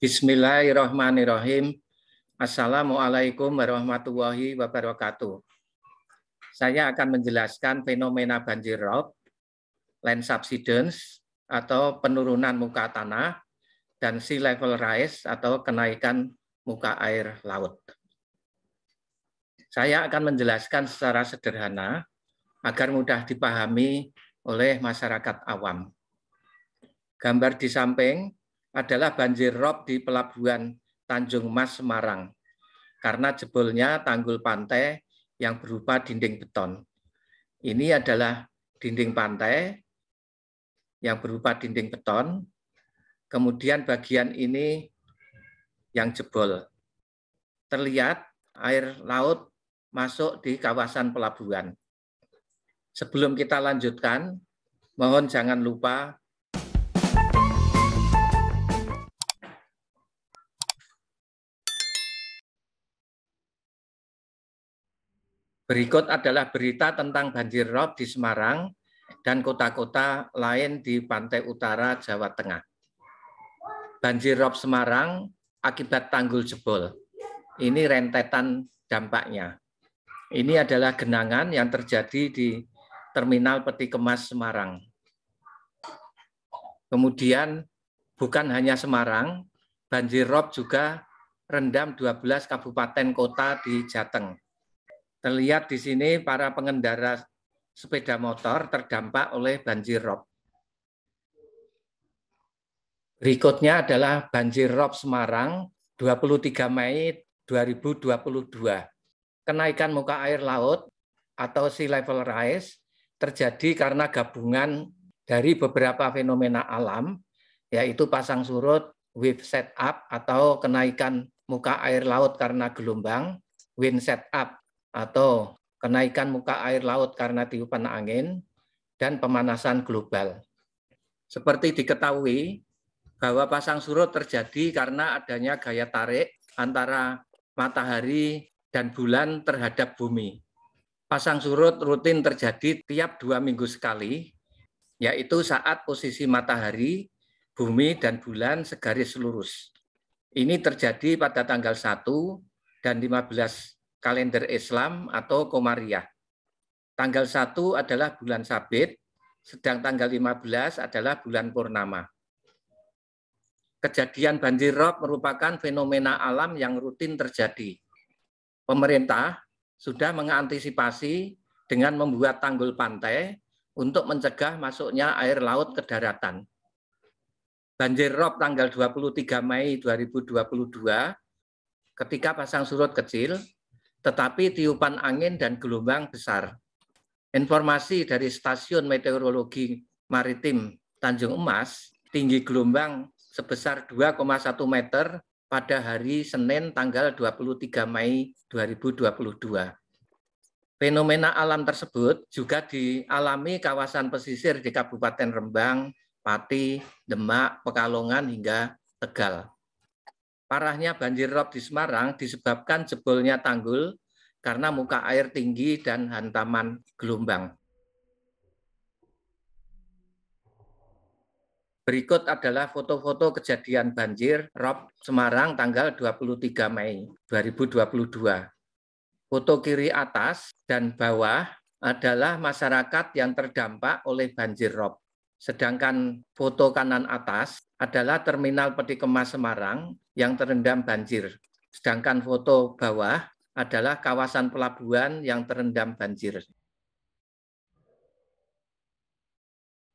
Bismillahirrahmanirrahim. Assalamualaikum warahmatullahi wabarakatuh. Saya akan menjelaskan fenomena banjir rob, land subsidence atau penurunan muka tanah, dan sea level rise atau kenaikan muka air laut. Saya akan menjelaskan secara sederhana agar mudah dipahami oleh masyarakat awam. Gambar di samping adalah banjir rob di pelabuhan Tanjung Mas Semarang karena jebolnya tanggul pantai yang berupa dinding beton. Ini adalah dinding pantai yang berupa dinding beton. Kemudian bagian ini yang jebol. Terlihat air laut masuk di kawasan pelabuhan. Sebelum kita lanjutkan, mohon jangan lupa Berikut adalah berita tentang banjir rob di Semarang dan kota-kota lain di pantai utara Jawa Tengah. Banjir rob Semarang akibat tanggul jebol. Ini rentetan dampaknya. Ini adalah genangan yang terjadi di Terminal Peti Kemas Semarang. Kemudian bukan hanya Semarang, banjir rob juga rendam 12 kabupaten kota di Jateng. Terlihat di sini para pengendara sepeda motor terdampak oleh banjir rob. Berikutnya adalah banjir rob Semarang 23 Mei 2022. Kenaikan muka air laut atau sea level rise terjadi karena gabungan dari beberapa fenomena alam yaitu pasang surut, wave setup atau kenaikan muka air laut karena gelombang, wind setup atau kenaikan muka air laut karena tiupan angin, dan pemanasan global. Seperti diketahui bahwa pasang surut terjadi karena adanya gaya tarik antara matahari dan bulan terhadap bumi. Pasang surut rutin terjadi tiap dua minggu sekali, yaitu saat posisi matahari, bumi, dan bulan segaris lurus. Ini terjadi pada tanggal 1 dan 15 kalender Islam atau Komariah. Tanggal 1 adalah bulan sabit, sedang tanggal 15 adalah bulan purnama. Kejadian banjir rob merupakan fenomena alam yang rutin terjadi. Pemerintah sudah mengantisipasi dengan membuat tanggul pantai untuk mencegah masuknya air laut ke daratan. Banjir rob tanggal 23 Mei 2022 ketika pasang surut kecil tetapi tiupan angin dan gelombang besar. Informasi dari Stasiun Meteorologi Maritim Tanjung Emas, tinggi gelombang sebesar 2,1 meter pada hari Senin tanggal 23 Mei 2022. Fenomena alam tersebut juga dialami kawasan pesisir di Kabupaten Rembang, Pati, Demak, Pekalongan hingga Tegal. Parahnya banjir rob di Semarang disebabkan jebolnya tanggul karena muka air tinggi dan hantaman gelombang. Berikut adalah foto-foto kejadian banjir rob Semarang tanggal 23 Mei 2022. Foto kiri atas dan bawah adalah masyarakat yang terdampak oleh banjir rob. Sedangkan foto kanan atas adalah terminal peti kemas Semarang yang terendam banjir. Sedangkan foto bawah adalah kawasan pelabuhan yang terendam banjir.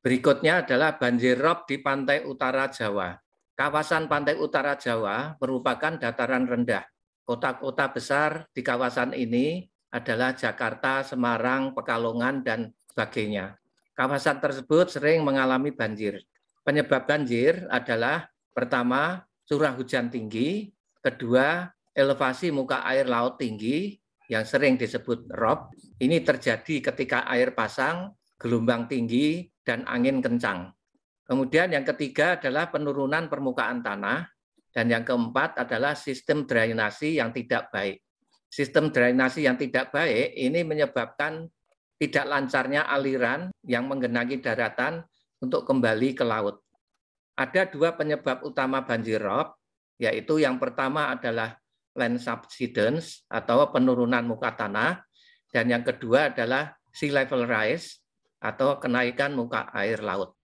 Berikutnya adalah banjir rob di pantai utara Jawa. Kawasan pantai utara Jawa merupakan dataran rendah. Kota-kota besar di kawasan ini adalah Jakarta, Semarang, Pekalongan, dan sebagainya. Kawasan tersebut sering mengalami banjir. Penyebab banjir adalah pertama curah hujan tinggi, kedua elevasi muka air laut tinggi yang sering disebut rob. Ini terjadi ketika air pasang, gelombang tinggi, dan angin kencang. Kemudian yang ketiga adalah penurunan permukaan tanah, dan yang keempat adalah sistem drainasi yang tidak baik. Sistem drainasi yang tidak baik ini menyebabkan tidak lancarnya aliran yang menggenangi daratan untuk kembali ke laut. Ada dua penyebab utama banjir rob, yaitu yang pertama adalah land subsidence atau penurunan muka tanah, dan yang kedua adalah sea level rise atau kenaikan muka air laut.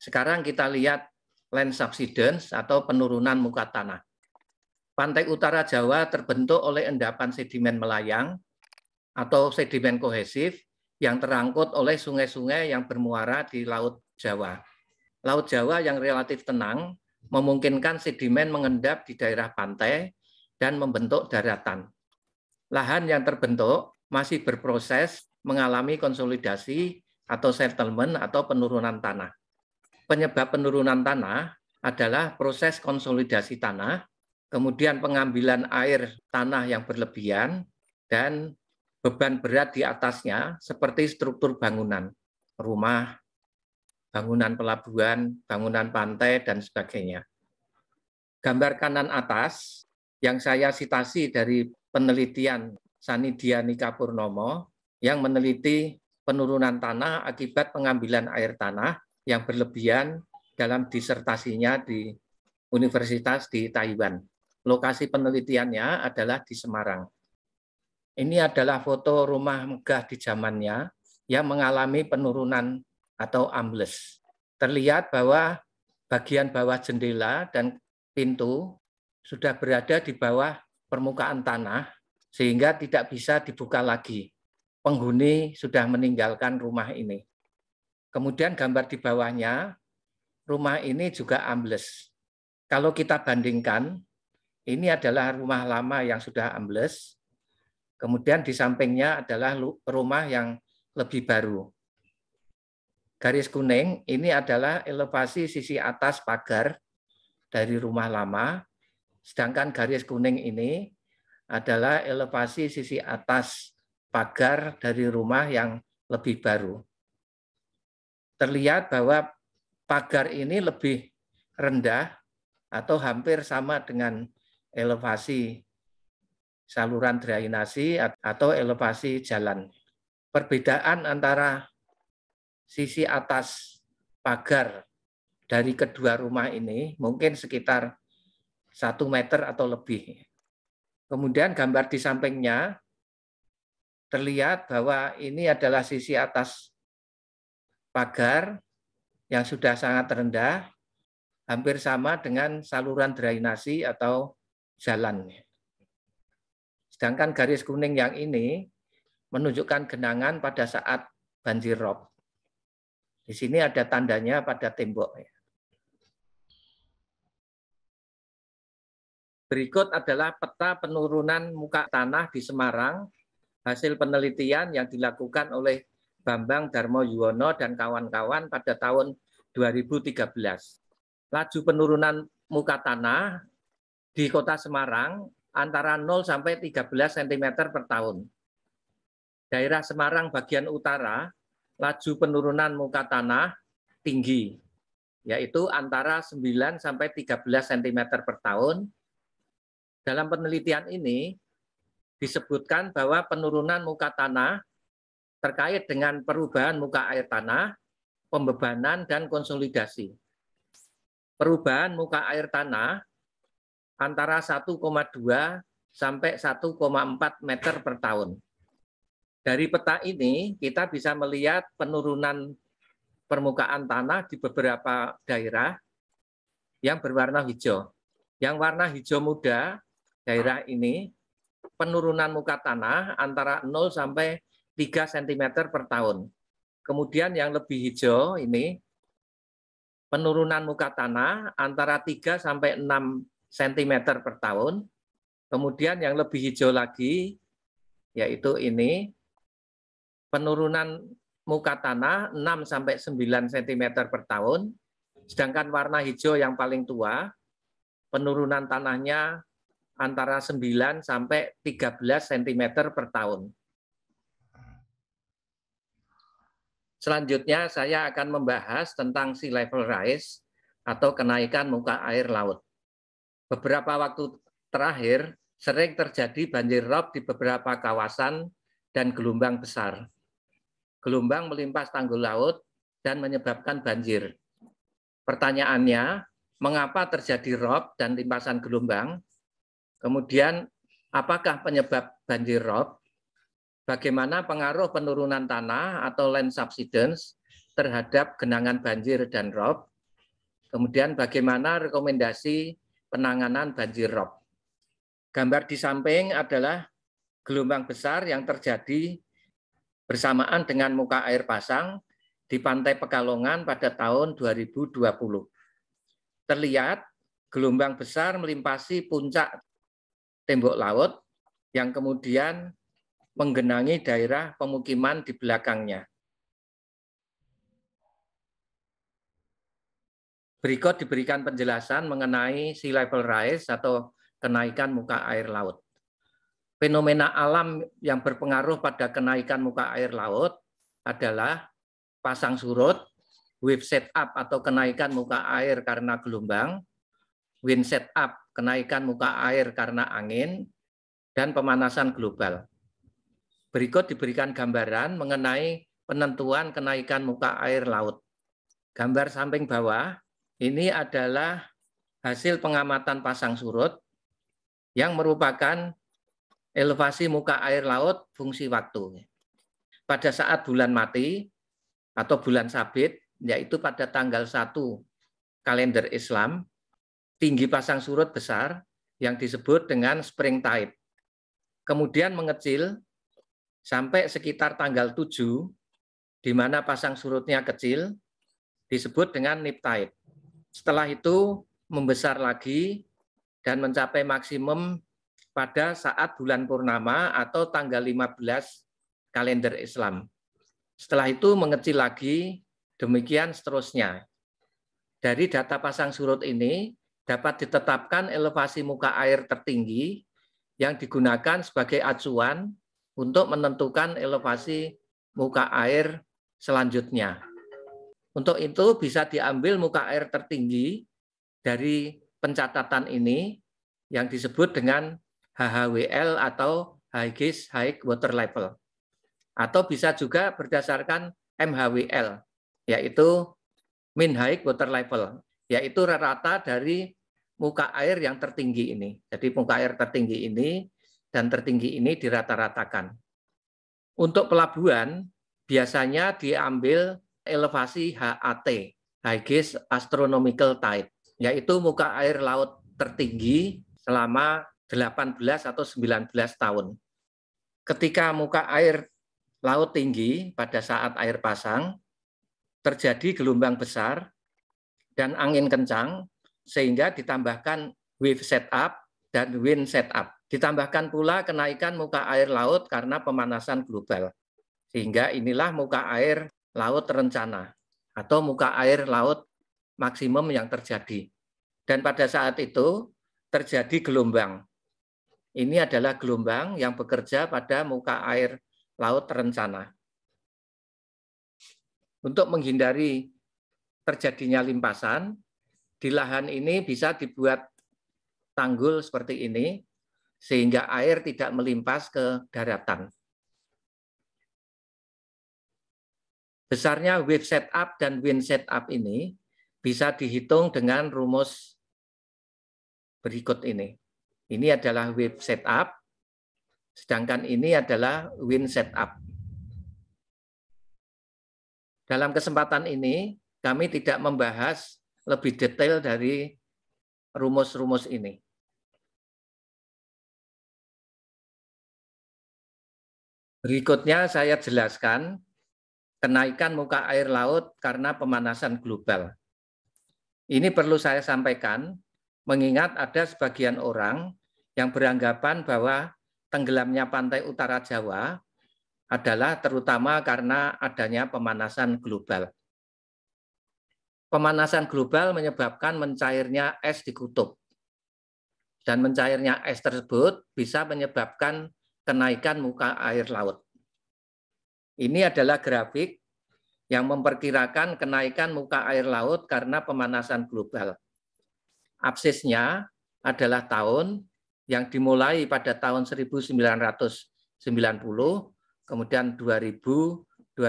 Sekarang kita lihat land subsidence atau penurunan muka tanah pantai utara Jawa terbentuk oleh endapan sedimen melayang atau sedimen kohesif yang terangkut oleh sungai-sungai yang bermuara di Laut Jawa. Laut Jawa yang relatif tenang memungkinkan sedimen mengendap di daerah pantai dan membentuk daratan. Lahan yang terbentuk masih berproses mengalami konsolidasi atau settlement atau penurunan tanah. Penyebab penurunan tanah adalah proses konsolidasi tanah kemudian pengambilan air tanah yang berlebihan, dan beban berat di atasnya seperti struktur bangunan, rumah, bangunan pelabuhan, bangunan pantai, dan sebagainya. Gambar kanan atas yang saya sitasi dari penelitian Sanidia Nika Purnomo yang meneliti penurunan tanah akibat pengambilan air tanah yang berlebihan dalam disertasinya di universitas di Taiwan. Lokasi penelitiannya adalah di Semarang. Ini adalah foto rumah megah di zamannya yang mengalami penurunan atau ambles. Terlihat bahwa bagian bawah jendela dan pintu sudah berada di bawah permukaan tanah sehingga tidak bisa dibuka lagi. Penghuni sudah meninggalkan rumah ini. Kemudian gambar di bawahnya, rumah ini juga ambles. Kalau kita bandingkan ini adalah rumah lama yang sudah ambles. Kemudian di sampingnya adalah rumah yang lebih baru. Garis kuning ini adalah elevasi sisi atas pagar dari rumah lama, sedangkan garis kuning ini adalah elevasi sisi atas pagar dari rumah yang lebih baru. Terlihat bahwa pagar ini lebih rendah atau hampir sama dengan elevasi saluran drainasi atau elevasi jalan. Perbedaan antara sisi atas pagar dari kedua rumah ini mungkin sekitar satu meter atau lebih. Kemudian gambar di sampingnya terlihat bahwa ini adalah sisi atas pagar yang sudah sangat rendah, hampir sama dengan saluran drainasi atau jalannya. Sedangkan garis kuning yang ini menunjukkan genangan pada saat banjir rob. Di sini ada tandanya pada tembok. Berikut adalah peta penurunan muka tanah di Semarang, hasil penelitian yang dilakukan oleh Bambang Darmo Yuwono dan kawan-kawan pada tahun 2013. Laju penurunan muka tanah di kota Semarang antara 0 sampai 13 cm per tahun. Daerah Semarang bagian utara, laju penurunan muka tanah tinggi, yaitu antara 9 sampai 13 cm per tahun. Dalam penelitian ini, disebutkan bahwa penurunan muka tanah terkait dengan perubahan muka air tanah, pembebanan, dan konsolidasi. Perubahan muka air tanah antara 1,2 sampai 1,4 meter per tahun. Dari peta ini kita bisa melihat penurunan permukaan tanah di beberapa daerah yang berwarna hijau. Yang warna hijau muda daerah ini penurunan muka tanah antara 0 sampai 3 cm per tahun. Kemudian yang lebih hijau ini penurunan muka tanah antara 3 sampai 6 cm per tahun. Kemudian yang lebih hijau lagi, yaitu ini, penurunan muka tanah 6-9 cm per tahun, sedangkan warna hijau yang paling tua, penurunan tanahnya antara 9 sampai 13 cm per tahun. Selanjutnya saya akan membahas tentang sea level rise atau kenaikan muka air laut beberapa waktu terakhir sering terjadi banjir rob di beberapa kawasan dan gelombang besar. Gelombang melimpas tanggul laut dan menyebabkan banjir. Pertanyaannya, mengapa terjadi rob dan limpasan gelombang? Kemudian, apakah penyebab banjir rob? Bagaimana pengaruh penurunan tanah atau land subsidence terhadap genangan banjir dan rob? Kemudian bagaimana rekomendasi penanganan banjir rob. Gambar di samping adalah gelombang besar yang terjadi bersamaan dengan muka air pasang di Pantai Pekalongan pada tahun 2020. Terlihat gelombang besar melimpasi puncak tembok laut yang kemudian menggenangi daerah pemukiman di belakangnya. Berikut diberikan penjelasan mengenai sea level rise atau kenaikan muka air laut. Fenomena alam yang berpengaruh pada kenaikan muka air laut adalah pasang surut, wave setup atau kenaikan muka air karena gelombang, wind setup kenaikan muka air karena angin, dan pemanasan global. Berikut diberikan gambaran mengenai penentuan kenaikan muka air laut. Gambar samping bawah ini adalah hasil pengamatan pasang surut yang merupakan elevasi muka air laut fungsi waktu. Pada saat bulan mati atau bulan sabit, yaitu pada tanggal 1 kalender Islam, tinggi pasang surut besar yang disebut dengan spring tide. Kemudian mengecil sampai sekitar tanggal 7, di mana pasang surutnya kecil, disebut dengan nip tide. Setelah itu membesar lagi dan mencapai maksimum pada saat bulan purnama atau tanggal 15 kalender Islam. Setelah itu mengecil lagi, demikian seterusnya. Dari data pasang surut ini dapat ditetapkan elevasi muka air tertinggi yang digunakan sebagai acuan untuk menentukan elevasi muka air selanjutnya. Untuk itu bisa diambil muka air tertinggi dari pencatatan ini yang disebut dengan HHWL atau High High Water Level. Atau bisa juga berdasarkan MHWL, yaitu Mean High Water Level, yaitu rata dari muka air yang tertinggi ini. Jadi muka air tertinggi ini dan tertinggi ini dirata-ratakan. Untuk pelabuhan, biasanya diambil elevasi HAT, (Highest Astronomical Tide, yaitu muka air laut tertinggi selama 18 atau 19 tahun. Ketika muka air laut tinggi pada saat air pasang, terjadi gelombang besar dan angin kencang, sehingga ditambahkan wave setup dan wind setup. Ditambahkan pula kenaikan muka air laut karena pemanasan global. Sehingga inilah muka air laut rencana atau muka air laut maksimum yang terjadi. Dan pada saat itu terjadi gelombang. Ini adalah gelombang yang bekerja pada muka air laut rencana. Untuk menghindari terjadinya limpasan, di lahan ini bisa dibuat tanggul seperti ini, sehingga air tidak melimpas ke daratan. Besarnya wave setup dan wind setup ini bisa dihitung dengan rumus berikut ini. Ini adalah wave setup, sedangkan ini adalah wind setup. Dalam kesempatan ini, kami tidak membahas lebih detail dari rumus-rumus ini. Berikutnya saya jelaskan kenaikan muka air laut karena pemanasan global. Ini perlu saya sampaikan, mengingat ada sebagian orang yang beranggapan bahwa tenggelamnya pantai utara Jawa adalah terutama karena adanya pemanasan global. Pemanasan global menyebabkan mencairnya es di kutub. Dan mencairnya es tersebut bisa menyebabkan kenaikan muka air laut. Ini adalah grafik yang memperkirakan kenaikan muka air laut karena pemanasan global. Absisnya adalah tahun yang dimulai pada tahun 1990, kemudian 2000, 2025, 2050, 2075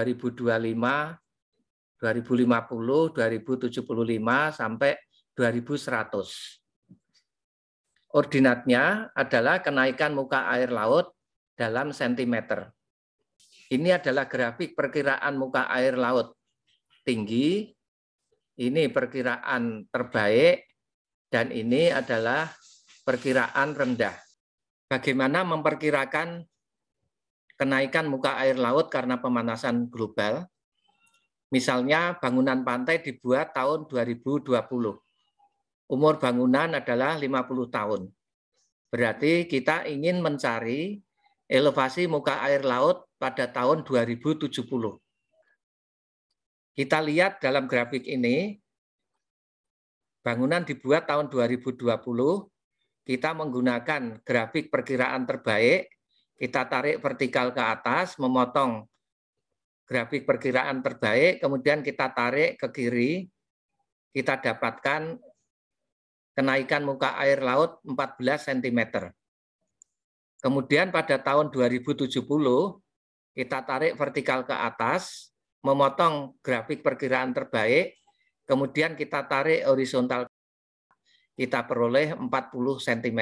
sampai 2100. Ordinatnya adalah kenaikan muka air laut dalam sentimeter ini adalah grafik perkiraan muka air laut tinggi. Ini perkiraan terbaik dan ini adalah perkiraan rendah. Bagaimana memperkirakan kenaikan muka air laut karena pemanasan global? Misalnya bangunan pantai dibuat tahun 2020. Umur bangunan adalah 50 tahun. Berarti kita ingin mencari elevasi muka air laut pada tahun 2070. Kita lihat dalam grafik ini, bangunan dibuat tahun 2020, kita menggunakan grafik perkiraan terbaik, kita tarik vertikal ke atas, memotong grafik perkiraan terbaik, kemudian kita tarik ke kiri, kita dapatkan kenaikan muka air laut 14 cm. Kemudian pada tahun 2070 kita tarik vertikal ke atas, memotong grafik perkiraan terbaik, kemudian kita tarik horizontal kita peroleh 40 cm.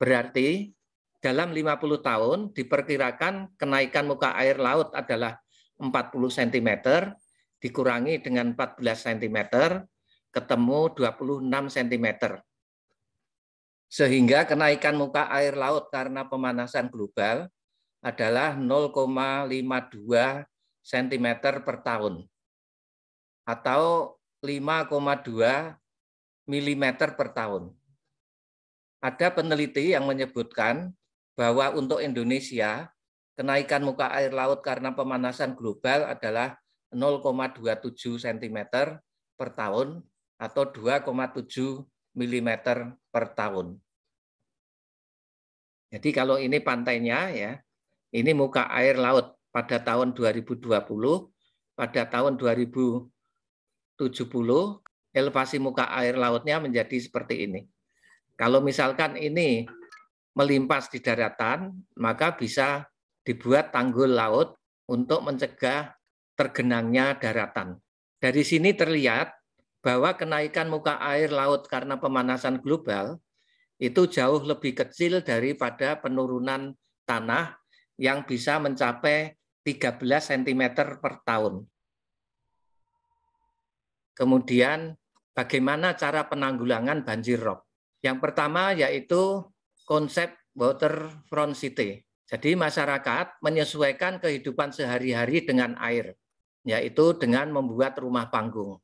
Berarti dalam 50 tahun diperkirakan kenaikan muka air laut adalah 40 cm dikurangi dengan 14 cm ketemu 26 cm sehingga kenaikan muka air laut karena pemanasan global adalah 0,52 cm per tahun atau 5,2 mm per tahun. Ada peneliti yang menyebutkan bahwa untuk Indonesia kenaikan muka air laut karena pemanasan global adalah 0,27 cm per tahun atau 2,7 mm per tahun. Jadi kalau ini pantainya ya, ini muka air laut pada tahun 2020, pada tahun 2070 elevasi muka air lautnya menjadi seperti ini. Kalau misalkan ini melimpas di daratan, maka bisa dibuat tanggul laut untuk mencegah tergenangnya daratan. Dari sini terlihat bahwa kenaikan muka air laut karena pemanasan global itu jauh lebih kecil daripada penurunan tanah yang bisa mencapai 13 cm per tahun. Kemudian bagaimana cara penanggulangan banjir rob? Yang pertama yaitu konsep waterfront city. Jadi masyarakat menyesuaikan kehidupan sehari-hari dengan air, yaitu dengan membuat rumah panggung.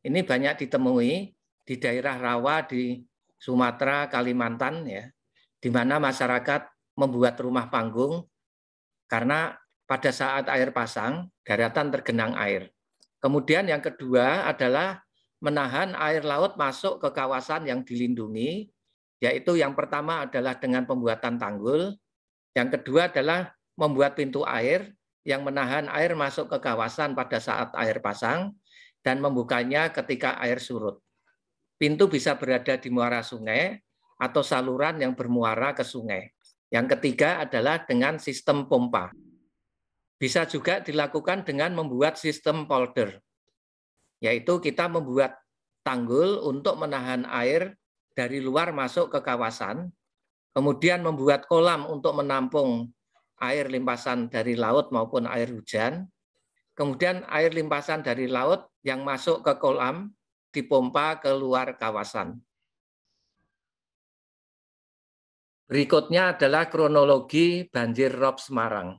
Ini banyak ditemui di daerah rawa di Sumatera, Kalimantan ya, di mana masyarakat membuat rumah panggung karena pada saat air pasang daratan tergenang air. Kemudian yang kedua adalah menahan air laut masuk ke kawasan yang dilindungi, yaitu yang pertama adalah dengan pembuatan tanggul, yang kedua adalah membuat pintu air yang menahan air masuk ke kawasan pada saat air pasang dan membukanya ketika air surut. Pintu bisa berada di muara sungai atau saluran yang bermuara ke sungai. Yang ketiga adalah dengan sistem pompa. Bisa juga dilakukan dengan membuat sistem polder, yaitu kita membuat tanggul untuk menahan air dari luar masuk ke kawasan, kemudian membuat kolam untuk menampung air limpasan dari laut maupun air hujan, kemudian air limpasan dari laut yang masuk ke kolam dipompa keluar kawasan. Berikutnya adalah kronologi banjir rob Semarang.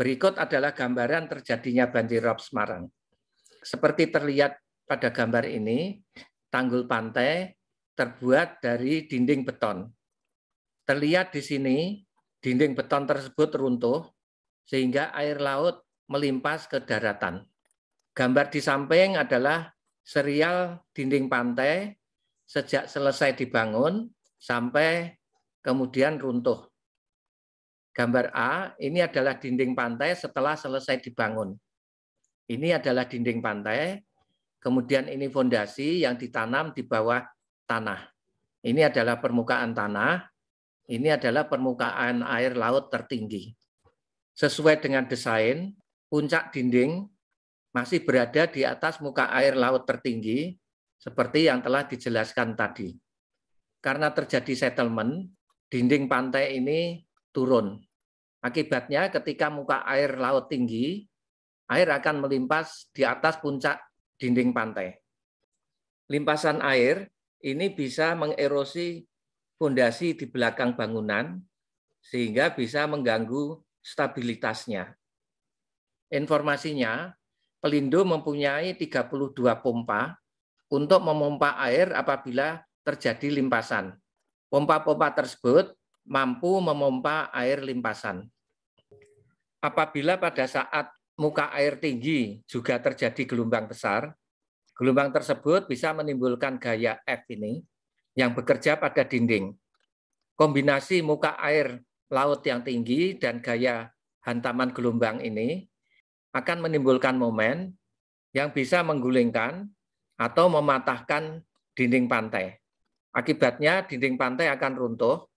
Berikut adalah gambaran terjadinya banjir rob Semarang. Seperti terlihat pada gambar ini, tanggul pantai terbuat dari dinding beton. Terlihat di sini dinding beton tersebut runtuh sehingga air laut melimpas ke daratan. Gambar di samping adalah serial dinding pantai sejak selesai dibangun sampai kemudian runtuh. Gambar A ini adalah dinding pantai setelah selesai dibangun. Ini adalah dinding pantai, kemudian ini fondasi yang ditanam di bawah tanah. Ini adalah permukaan tanah, ini adalah permukaan air laut tertinggi. Sesuai dengan desain, puncak dinding masih berada di atas muka air laut tertinggi seperti yang telah dijelaskan tadi. Karena terjadi settlement, dinding pantai ini turun. Akibatnya ketika muka air laut tinggi, air akan melimpas di atas puncak dinding pantai. Limpasan air ini bisa mengerosi fondasi di belakang bangunan sehingga bisa mengganggu stabilitasnya. Informasinya, Pelindo mempunyai 32 pompa untuk memompa air apabila terjadi limpasan. Pompa-pompa tersebut mampu memompa air limpasan. Apabila pada saat muka air tinggi juga terjadi gelombang besar, gelombang tersebut bisa menimbulkan gaya F ini yang bekerja pada dinding. Kombinasi muka air laut yang tinggi dan gaya hantaman gelombang ini akan menimbulkan momen yang bisa menggulingkan atau mematahkan dinding pantai. Akibatnya dinding pantai akan runtuh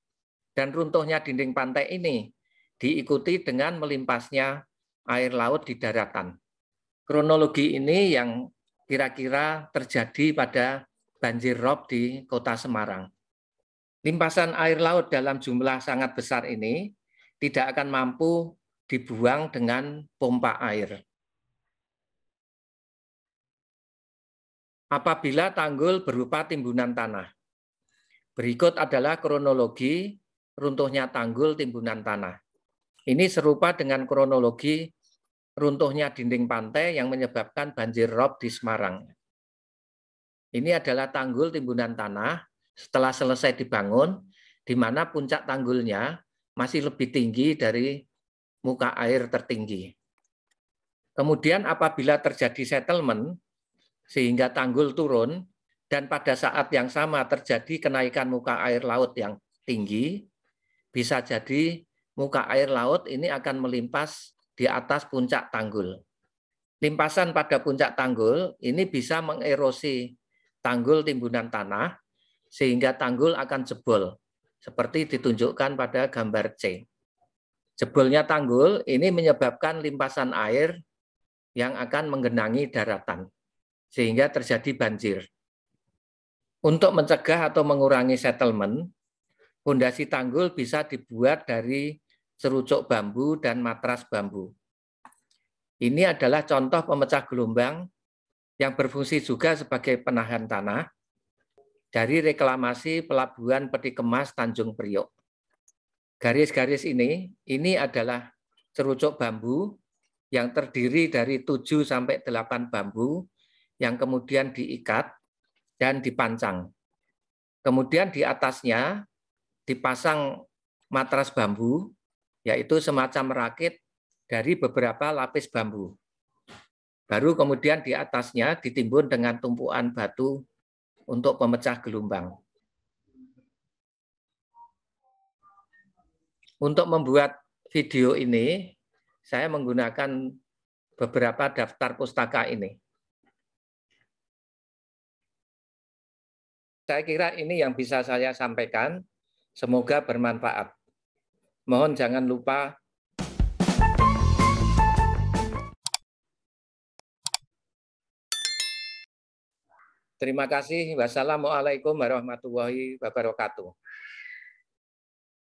dan runtuhnya dinding pantai ini diikuti dengan melimpasnya air laut di daratan. Kronologi ini yang kira-kira terjadi pada banjir rob di kota Semarang. Limpasan air laut dalam jumlah sangat besar ini tidak akan mampu dibuang dengan pompa air. Apabila tanggul berupa timbunan tanah. Berikut adalah kronologi runtuhnya tanggul timbunan tanah. Ini serupa dengan kronologi runtuhnya dinding pantai yang menyebabkan banjir rob di Semarang. Ini adalah tanggul timbunan tanah setelah selesai dibangun, di mana puncak tanggulnya masih lebih tinggi dari muka air tertinggi. Kemudian apabila terjadi settlement, sehingga tanggul turun, dan pada saat yang sama terjadi kenaikan muka air laut yang tinggi, bisa jadi muka air laut ini akan melimpas di atas puncak tanggul. Limpasan pada puncak tanggul ini bisa mengerosi tanggul timbunan tanah, sehingga tanggul akan jebol, seperti ditunjukkan pada gambar C. Jebolnya tanggul ini menyebabkan limpasan air yang akan menggenangi daratan, sehingga terjadi banjir. Untuk mencegah atau mengurangi settlement, fondasi tanggul bisa dibuat dari serucuk bambu dan matras bambu. Ini adalah contoh pemecah gelombang yang berfungsi juga sebagai penahan tanah dari reklamasi pelabuhan peti kemas Tanjung Priok garis-garis ini ini adalah cerucuk bambu yang terdiri dari 7 sampai 8 bambu yang kemudian diikat dan dipancang. Kemudian di atasnya dipasang matras bambu yaitu semacam rakit dari beberapa lapis bambu. Baru kemudian di atasnya ditimbun dengan tumpuan batu untuk pemecah gelombang. Untuk membuat video ini, saya menggunakan beberapa daftar pustaka ini. Saya kira ini yang bisa saya sampaikan. Semoga bermanfaat. Mohon jangan lupa Terima kasih. Wassalamualaikum warahmatullahi wabarakatuh.